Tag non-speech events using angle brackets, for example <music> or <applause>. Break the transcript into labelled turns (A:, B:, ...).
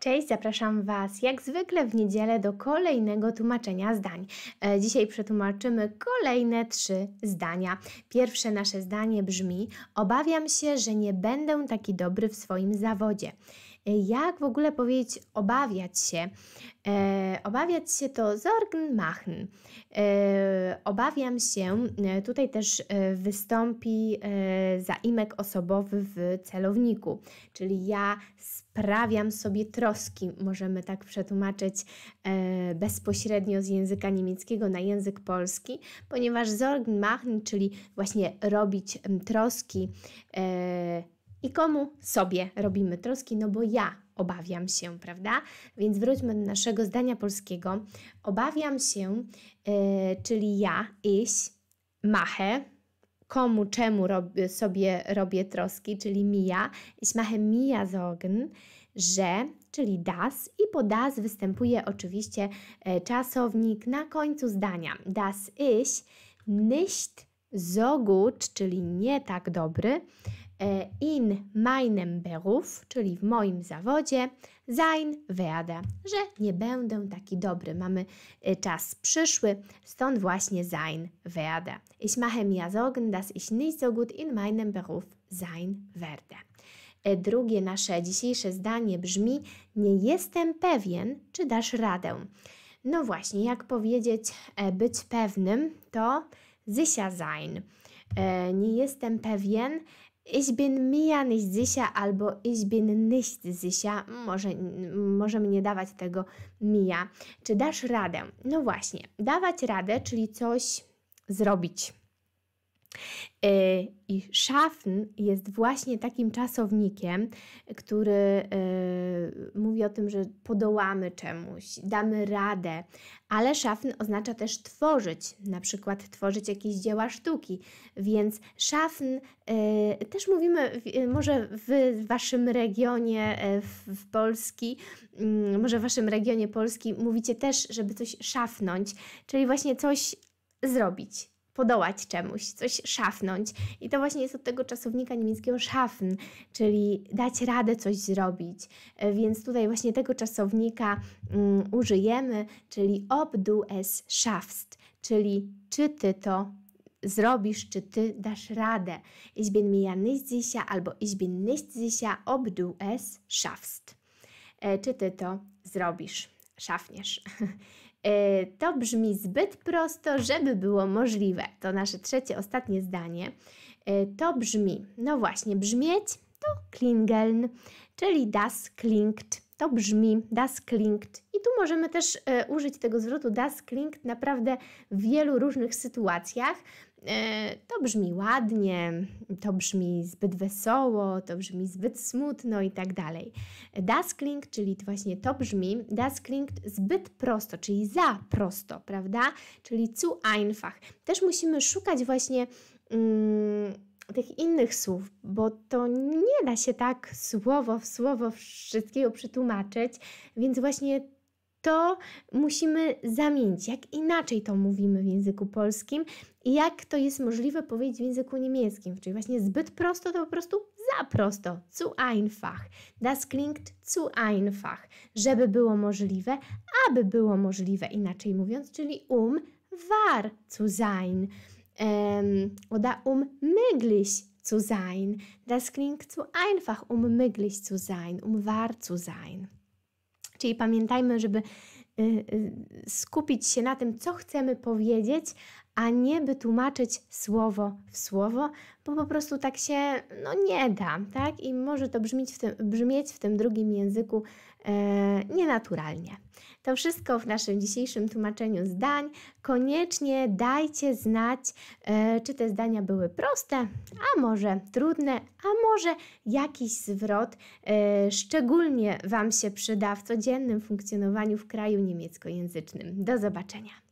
A: Cześć, zapraszam Was jak zwykle w niedzielę do kolejnego tłumaczenia zdań. E, dzisiaj przetłumaczymy kolejne trzy zdania. Pierwsze nasze zdanie brzmi: Obawiam się, że nie będę taki dobry w swoim zawodzie. E, jak w ogóle powiedzieć obawiać się. E, obawiać się to Sorgen machen. E, obawiam się, e, tutaj też e, wystąpi zaimek osobowy w celowniku, czyli ja sprawiam sobie troski. Możemy tak przetłumaczyć bezpośrednio z języka niemieckiego na język polski, ponieważ Sorgen machen, czyli właśnie robić troski, i komu sobie robimy troski, no bo ja obawiam się, prawda? Więc wróćmy do naszego zdania polskiego. Obawiam się, yy, czyli ja, iś, mache, komu, czemu sobie robię troski, czyli mija. Ich mache mija zogn, że, czyli das i po das występuje oczywiście e, czasownik na końcu zdania. Das ich nicht so gut, czyli nie tak dobry, E, in meinem Beruf, czyli w moim zawodzie, sein werde, że nie będę taki dobry. Mamy e, czas przyszły, stąd właśnie sein werde. Ich mache mir Sorgen, dass ich nicht so gut in meinem Beruf sein werde. E, drugie nasze dzisiejsze zdanie brzmi: Nie jestem pewien, czy dasz radę. No właśnie, jak powiedzieć być pewnym, to Zysia sein. Nie jestem pewien, ich bin mija nicht sicher albo ich bin nicht sicher. Może, możemy nie dawać tego mija. Czy dasz radę? No właśnie, dawać radę, czyli coś zrobić E, I szafn jest właśnie takim czasownikiem, który e, mówi o tym, że podołamy czemuś, damy radę, ale szafn oznacza też tworzyć, na przykład tworzyć jakieś dzieła sztuki, więc szafn e, też mówimy, może w Waszym regionie w Polski, mm, może w Waszym regionie Polski mówicie też, żeby coś szafnąć, czyli właśnie coś zrobić, podołać czemuś, coś szafnąć. I to właśnie jest od tego czasownika niemieckiego szafn, czyli dać radę coś zrobić. E, więc tutaj właśnie tego czasownika um, użyjemy, czyli ob du es schaffst, czyli czy ty to zrobisz, czy ty dasz radę. Ich bin mir nicht sicher albo ich bin nicht sicher, ob du es schaffst. E, czy ty to zrobisz, szafniesz. <laughs> E, to brzmi zbyt prosto, żeby było możliwe. To nasze trzecie, ostatnie zdanie. E, to brzmi, no właśnie, brzmieć to klingeln, czyli das klingt. To brzmi das klingt. I tu możemy też e, użyć tego zwrotu das klingt naprawdę w wielu różnych sytuacjach. E, to brzmi ładnie, to brzmi zbyt wesoło, to brzmi zbyt smutno i tak dalej. Daskling, czyli to właśnie to brzmi, daskling zbyt prosto, czyli za prosto, prawda? Czyli zu einfach. Też musimy szukać właśnie mm, tych innych słów, bo to nie da się tak słowo w słowo wszystkiego przetłumaczyć, więc właśnie to musimy zamienić, jak inaczej to mówimy w języku polskim i jak to jest możliwe powiedzieć w języku niemieckim. Czyli właśnie zbyt prosto to po prostu za prosto. Zu einfach. Das klingt zu einfach. Żeby było możliwe, aby było możliwe, inaczej mówiąc, czyli um war zu sein. Ähm, oder um möglich zu sein. Das klingt zu einfach, um möglich zu sein, um wahr zu sein. Czyli pamiętajmy, żeby y, y, skupić się na tym, co chcemy powiedzieć, a nie by tłumaczyć słowo w słowo, bo po prostu tak się no, nie da, tak? I może to brzmieć w tym, brzmieć w tym drugim języku e, nienaturalnie. To wszystko w naszym dzisiejszym tłumaczeniu zdań. Koniecznie dajcie znać, e, czy te zdania były proste, a może trudne, a może jakiś zwrot e, szczególnie Wam się przyda w codziennym funkcjonowaniu w kraju niemieckojęzycznym. Do zobaczenia.